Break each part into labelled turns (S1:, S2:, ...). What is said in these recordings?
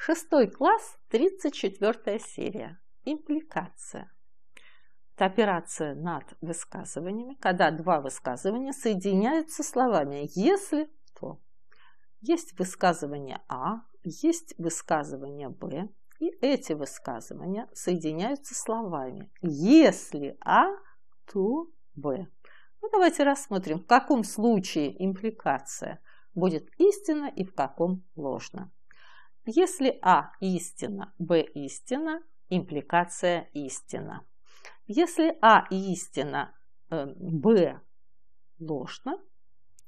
S1: Шестой класс, 34 серия. Импликация. Это операция над высказываниями, когда два высказывания соединяются словами «если то». Есть высказывание А, есть высказывание Б, и эти высказывания соединяются словами «если А, то Б». Ну, давайте рассмотрим, в каком случае импликация будет истинна и в каком ложна. Если А – истина, Б – истина, импликация – истина. Если А – истина, э, Б – ложно,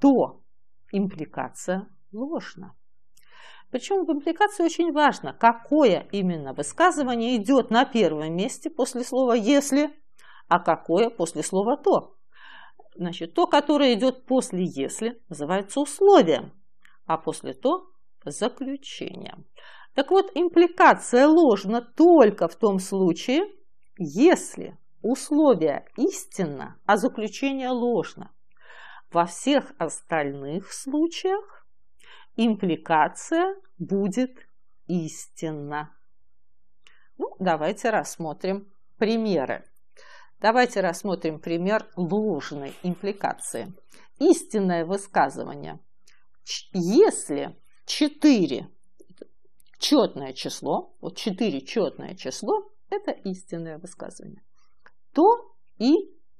S1: то импликация ложна. Причем в импликации очень важно, какое именно высказывание идет на первом месте после слова «если», а какое после слова «то». Значит, то, которое идет после «если», называется условием, а после «то» заключения. Так вот, импликация ложна только в том случае, если условие истинно, а заключение ложно. Во всех остальных случаях импликация будет истинна. Ну, давайте рассмотрим примеры. Давайте рассмотрим пример ложной импликации. Истинное высказывание. Если 4 четное число, вот 4 четное число – это истинное высказывание, то и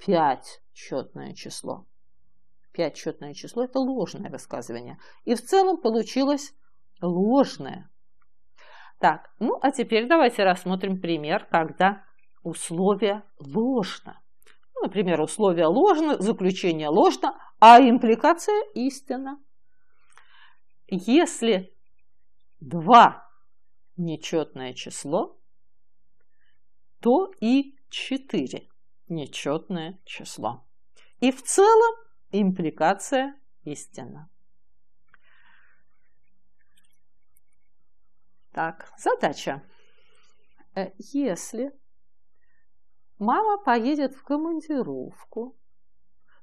S1: 5 четное число. 5 четное число – это ложное высказывание. И в целом получилось ложное. Так, ну а теперь давайте рассмотрим пример, когда условие ложно. Ну, например, условие ложно, заключение ложно, а импликация истина. Если 2 нечетное число, то и 4 нечетное число. И в целом импликация истина. Так, задача. Э, если мама поедет в командировку,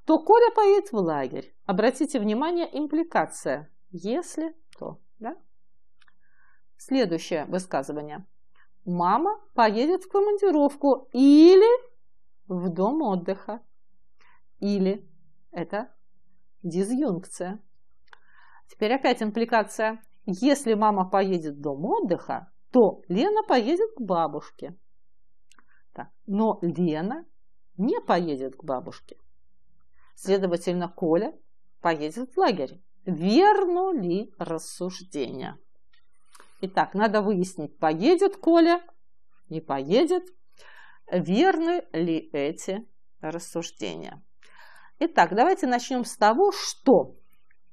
S1: то Коля поедет в лагерь. Обратите внимание, импликация. Если то, да? Следующее высказывание. Мама поедет в командировку или в дом отдыха. Или это дизъюнкция. Теперь опять импликация. Если мама поедет в дом отдыха, то Лена поедет к бабушке. Так. Но Лена не поедет к бабушке. Следовательно, Коля поедет в лагерь верно ли рассуждение. Итак, надо выяснить, поедет Коля, не поедет, верны ли эти рассуждения. Итак, давайте начнем с того, что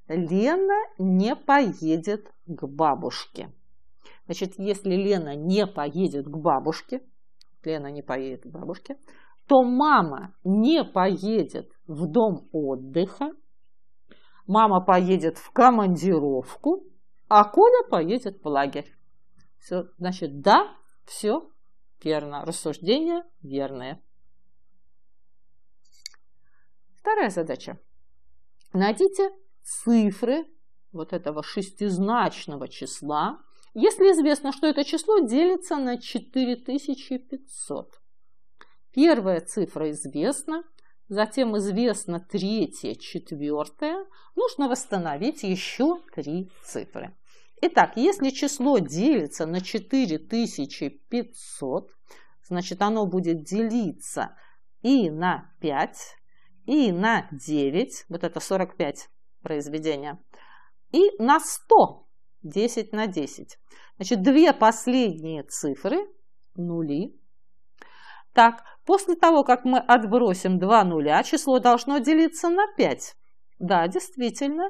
S1: Лена не поедет к бабушке. Значит, если Лена не поедет к бабушке, Лена не поедет к бабушке, то мама не поедет в дом отдыха, Мама поедет в командировку, а Коля поедет в лагерь. Все, значит, да, все верно. рассуждение, верное. Вторая задача. Найдите цифры вот этого шестизначного числа, если известно, что это число делится на 4500. Первая цифра известна, затем известно третье, четвертое, нужно восстановить еще три цифры. Итак, если число делится на 4500, значит оно будет делиться и на 5, и на 9, вот это 45 произведения, и на 100, 10 на 10. Значит, две последние цифры – нули. Так, После того, как мы отбросим два нуля, число должно делиться на 5. Да, действительно,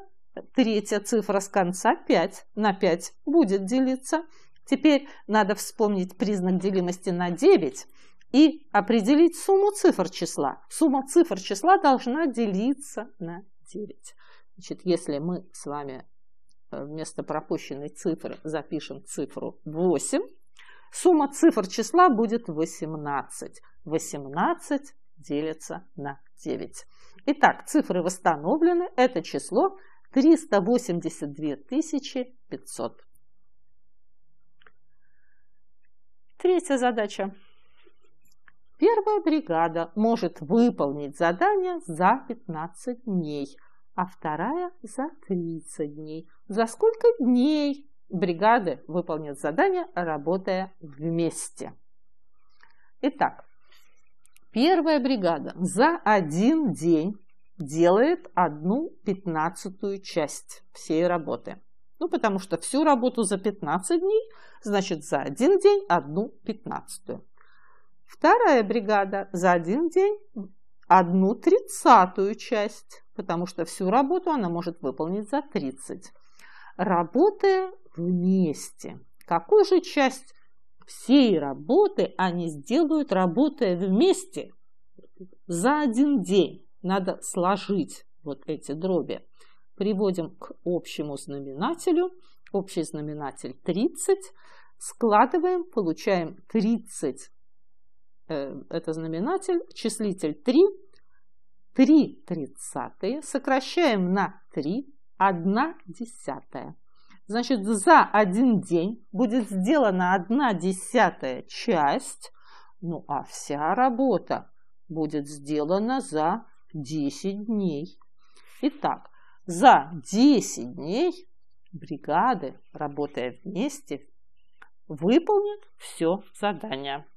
S1: третья цифра с конца 5 на 5 будет делиться. Теперь надо вспомнить признак делимости на 9 и определить сумму цифр числа. Сумма цифр числа должна делиться на 9. Значит, если мы с вами э, вместо пропущенной цифры запишем цифру 8, Сумма цифр числа будет 18. 18 делится на 9. Итак, цифры восстановлены. Это число 382 500. Третья задача. Первая бригада может выполнить задание за 15 дней, а вторая за 30 дней. За сколько дней бригады выполнят задание, работая вместе. Итак, первая бригада за один день делает одну пятнадцатую часть всей работы. Ну, потому что всю работу за 15 дней, значит, за один день одну пятнадцатую. Вторая бригада за один день одну тридцатую часть, потому что всю работу она может выполнить за 30. Работая вместе. Какую же часть всей работы они сделают, работая вместе за один день? Надо сложить вот эти дроби. Приводим к общему знаменателю. Общий знаменатель 30. Складываем, получаем 30. Э, это знаменатель, числитель 3, 3 тридцатые, сокращаем на 3, 1 десятая. Значит, за один день будет сделана одна десятая часть, ну а вся работа будет сделана за 10 дней. Итак, за 10 дней бригады, работая вместе, выполнят все задания.